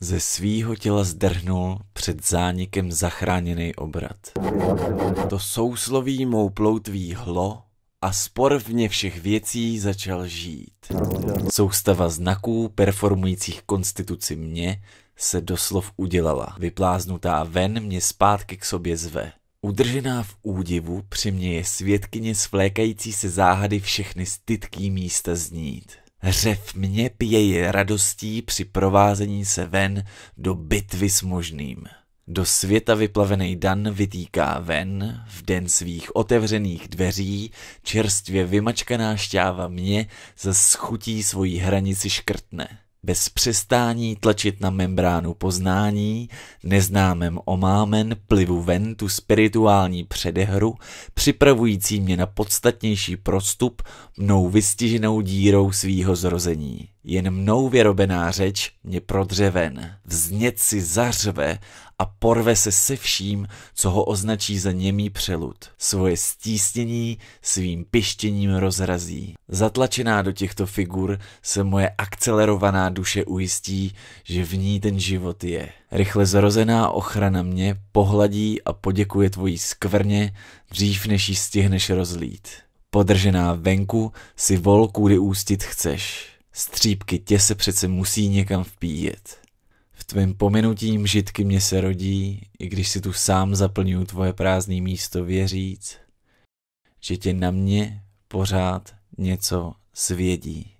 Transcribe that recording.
Ze svýho těla zdrhnul před zánikem zachráněný obrat. To sousloví mou ploutví hlo a spor vně všech věcí začal žít. Soustava znaků performujících konstituci mě se doslov udělala. Vypláznutá ven mě zpátky k sobě zve. Udržená v údivu při mě je světkyně svlékající se záhady všechny stytký místa znít. Řev mě pěj radostí při provázení se ven do bitvy s možným. Do světa vyplavený Dan vytýká ven, v den svých otevřených dveří, čerstvě vymačkaná šťáva mě za schutí svojí hranici škrtne bez přestání tlačit na membránu poznání, neznámem omámen plivu ven tu spirituální předehru, připravující mě na podstatnější prostup mnou vystiženou dírou svýho zrození. Jen mnou vyrobená řeč mě prodřeven, ven, vznět si zařve a porve se se vším, co ho označí za němý přelud. Svoje stísnění svým pištěním rozrazí. Zatlačená do těchto figur se moje akcelerovaná duše ujistí, že v ní ten život je. Rychle zrozená ochrana mě pohladí a poděkuje tvojí skvrně, dřív než ji stihneš rozlít. Podržená venku si vol kudy ústit chceš. Střípky tě se přece musí někam vpíjet. V tvém pominutím žitky mě se rodí, i když si tu sám zaplňuju tvoje prázdné místo věříc, že tě na mě pořád něco svědí.